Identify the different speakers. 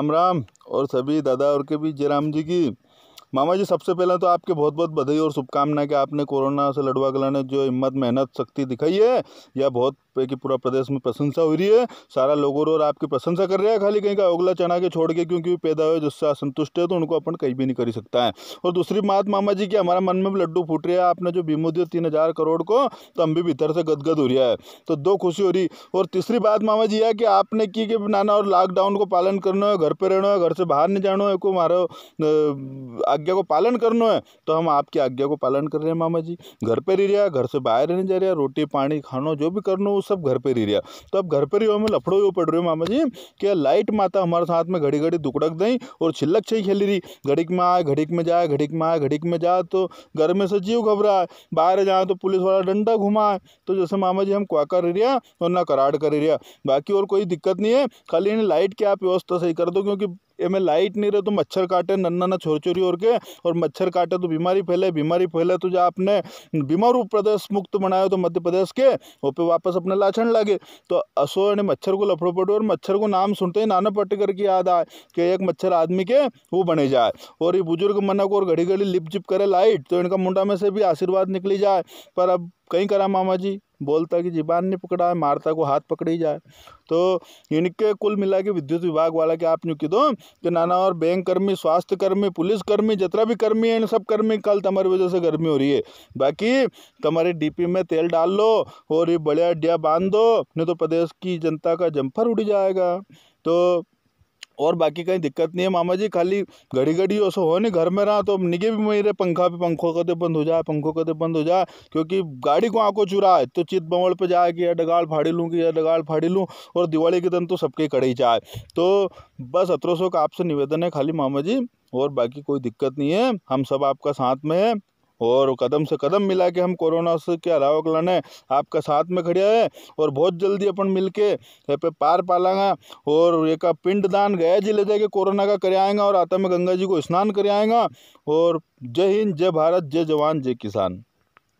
Speaker 1: राम राम और सभी दादा और के भी जय राम जी की मामा जी सबसे पहले तो आपके बहुत बहुत बधाई और शुभकामनाएं कि आपने कोरोना से लड़वा गलाने जो हिम्मत मेहनत शक्ति दिखाई है यह बहुत कि पूरा प्रदेश में प्रशंसा हो रही है सारा लोगों और आपकी प्रशंसा कर रहे हैं खाली कहीं का अगला चढ़ा के छोड़ के क्योंकि पैदा हुए जिससे असंतुष्ट है तो उनको अपन कहीं भी नहीं कर सकता है और दूसरी बात मामा जी की हमारा मन में भी लड्डू फूट रहा है आपने जो बीमो दिया तीन हज़ार करोड़ को तो हम भी भीतर से गदगद हो रहा है तो दो खुशी हो रही और तीसरी बात मामा जी है कि आपने की कि नाना और लॉकडाउन को पालन करना है घर पर रहना है घर से बाहर नहीं जाना है को मारो आज्ञा को पालन करना है तो हम आपकी आज्ञा को पालन कर रहे हैं मामा जी घर पर ही रहा घर से बाहर नहीं जा रहा रोटी पानी खाना जो भी करना वो सब घर पर ही रहा तो अब घर पर ही हमें लफड़ो यो पड़ रहे हो मामा जी कि लाइट माता हमारे साथ में घड़ी घड़ी दुकड़क दें और छिलक छही खेली रही घड़ीक में आए घड़ीक में जाए घड़ी में आए घड़ीक में जाए तो घर में से जीव बाहर जाए तो पुलिस वाला डंडा घुमाए तो जैसे मामा जी हम क्वा कर रहा और ना कराड़ कर रहा बाकी और कोई दिक्कत नहीं है खाली लाइट की आप व्यवस्था सही कर दो क्योंकि ये लाइट नहीं रहे तो मच्छर काटे नन्ना ना छोर छोरी और के और मच्छर काटे तो बीमारी फैले बीमारी फैले तो जो आपने बीमारू प्रदेश मुक्त बनाया तो मध्य प्रदेश के वो पे वापस अपने लाछण लागे तो असो ने मच्छर को लफड़ो पटो और मच्छर को नाम सुनते ही नाना पटकर की याद आए कि एक मच्छर आदमी के वो बने जाए और ये बुजुर्ग मना को और घड़ी घड़ी लिप चिप करे लाइट तो इनका मुंडा में से भी आशीर्वाद निकली जाए पर अब कहीं करा मामा जी बोलता कि जीवान ने पकड़ा है मारता को हाथ पकड़ी जाए तो इनके कुल मिला के विद्युत विभाग वाला के आप कि दो कि नाना और बैंक कर्मी स्वास्थ्य कर्मी पुलिस कर्मी जितना भी कर्मी है इन सब कर्मी कल तुम्हारी वजह से गर्मी हो रही है बाकी तुम्हारे डीपी में तेल डाल लो और ये बड़े अड्डिया बांध दो नहीं तो प्रदेश की जनता का जम्फर उड़ जाएगा तो और बाकी कहीं दिक्कत नहीं है मामा जी खाली घड़ी घड़ी ऐसा हो नहीं घर में रहा तो निगे भी मेरे पंखा पे पंखों का तो बंद हो जाए पंखों का तो बंद हो जाए क्योंकि गाड़ी को आंखों चुरा है तो चित बवड़ पे जाए कि यह डगाल फाड़ी लूँ कि यार डगाल फाड़ी लूँ और दिवाली के दिन तो सबके कड़े ही चाहे तो बस सौ का आपसे निवेदन है खाली मामा जी और बाकी कोई दिक्कत नहीं है हम सब आपका साथ में है और कदम से कदम मिला के हम कोरोना से क्या अलावा ने आपका साथ में खड़े है और बहुत जल्दी अपन मिल के पे पार पालांगा और एक पिंडदान गया जिले जाके कोरोना का करे आएंगा और आता में गंगा जी को स्नान करे आएंगा और जय हिंद जय भारत जय जवान जय किसान